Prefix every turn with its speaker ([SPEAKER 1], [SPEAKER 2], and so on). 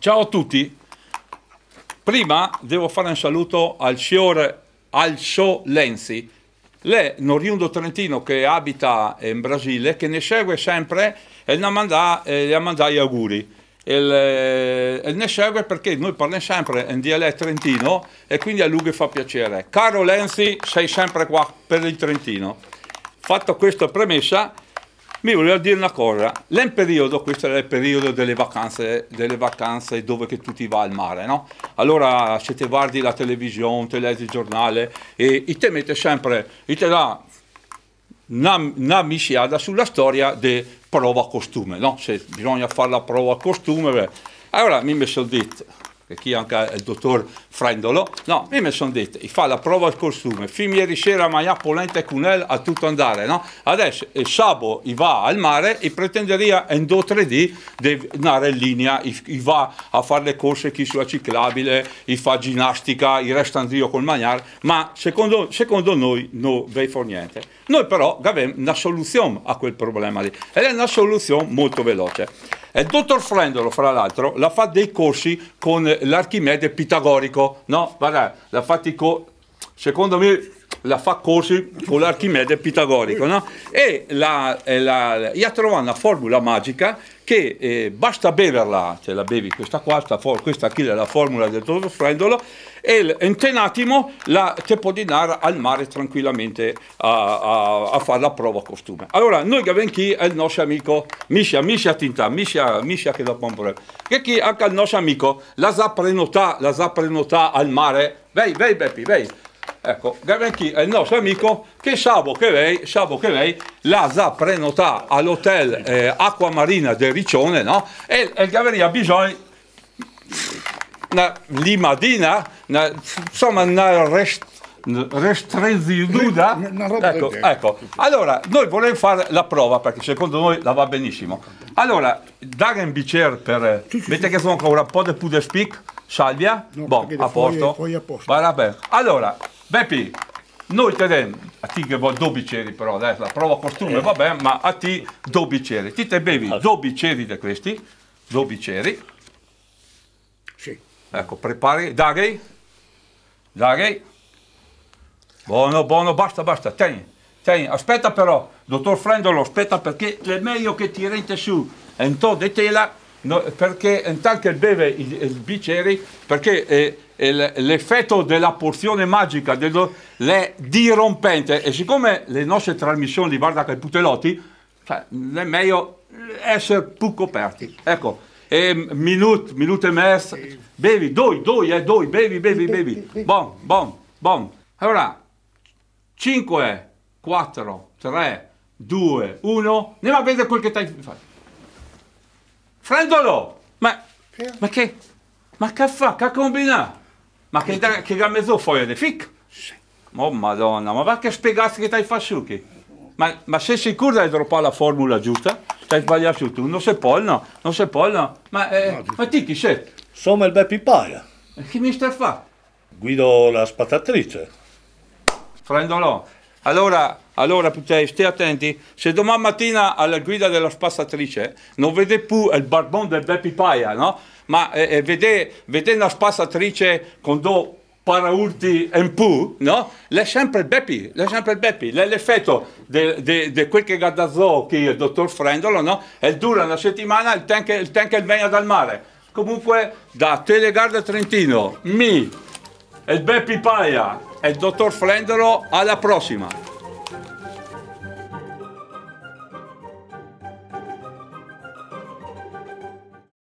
[SPEAKER 1] Ciao a tutti. Prima devo fare un saluto al signor Alcio Lenzi, lei è un oriundo trentino che abita in Brasile, che ne segue sempre e gli ha mandato gli auguri. E, eh, e ne segue perché noi parliamo sempre in dialetto trentino e quindi a lui fa piacere. Caro Lenzi, sei sempre qua per il Trentino. Fatto questa premessa, mi voleva dire una cosa, lì periodo, questo era il periodo delle vacanze, delle vacanze dove che tu ti vai al mare, no? Allora se ti guardi la televisione, te leggi il giornale e, e ti mette sempre, e ti dà una, una misciata sulla storia di prova costume, no? Se bisogna fare la prova costume, beh. allora mi sono detto, chi anche il dottor Frendolo, no, mi sono detto, fa la prova al costume, ieri sera, maglia, polenta e cunel, a tutto andare, no? Adesso il sabo i va al mare e pretenderia in 2-3D di andare in linea, i, va a fare le corse, chi sulla ciclabile, i fa ginnastica, i resta andrio col magnar, ma secondo, secondo noi non ve fa niente. Noi però abbiamo una soluzione a quel problema lì, ed è una soluzione molto veloce. E il dottor Frendolo, fra l'altro, l'ha fatto dei corsi con l'Archimede Pitagorico, no? Guarda, l'ha fatti co- secondo me la fa corsi con l'Archimede Pitagorico, no? E la, la, gli ha trovato una formula magica che eh, basta beverla, te cioè la bevi questa qua, questa qui è la formula del dottor Frendolo, e in un attimo la te può dinare al mare tranquillamente a, a, a fare la prova costume. Allora, noi che abbiamo qui è il nostro amico Misha, Misha Tinta, Misha, Misha che da problema, che qui anche il nostro amico la sa prenotare, la sa prenotare al mare, vai, vai Beppi, vai, Ecco, Gavenchi è eh, il nostro amico che sabo che lei, sabo che lei la sa prenotare all'hotel eh, Acquamarina del Riccione, no? E, e il Gavenchi ha bisogno una limadina, una, insomma una rest, restreziduda. Ecco, ecco, allora noi volevo fare la prova perché secondo noi la va benissimo. Allora, Dagen Bicer per... Vedete che sono ancora un po' di più speak? Salvia? No, bon, a posto. poi a posto. Va bene. Allora, Beppi, noi te tedem, a ti che vuoi 12 ceri però, adesso la prova costume, eh. vabbè, ma a ti 12 ceri. Ti te bevi 12 ceri di questi, 12 ceri. Sì. Ecco, prepari, daghi, daghi. Buono, buono, basta, basta, tieni, tieni. Aspetta però, dottor Frendolo, aspetta perché è meglio che ti rente su un to' di tela no, perché intanto beve il, il bicchiere, perché eh, l'effetto della porzione magica dello, è dirompente e siccome le nostre trasmissioni riguardano che putelotti, cioè, è meglio essere più coperti. Ecco, e minut, minut e mezzo, bevi, doi, doi, eh, doi, bevi, bevi, bevi. Bon, bon, bon. Allora, 5, 4, 3, 2, 1, andiamo a vedere quel che stai facendo. Prendolo! Ma, ma che... Ma che fa? Che combina? Ma che, che ha mezzo fuori di fic? Sì. Oh madonna, ma va che spiegarsi che ti fasciuchi? Ma, ma sei sicuro di trovare la formula giusta? Stai sbagliato tu? Non sei no? Non sei polno? Ma, eh, no, ma ti chi sei? Sono il Beppi Paia. E chi mi sta a fare? Guido la spatatrice. Prendolo. Allora, allora, cioè, stai attenti, se domani mattina alla guida della spazzatrice non vede più il barbon del Beppi Paia, no? Ma eh, eh, vede, vede una spazzatrice con due paraurti e un più, no? L'è sempre il Beppi, l'è sempre il Beppi, l'è l'effetto di quel che gadazzò che il dottor Frendolo, no? E dura una settimana, il tank, il tank è il dal mare. Comunque, da Telegarda Trentino, mi, il Beppi Paia e il dottor Frendolo, alla prossima!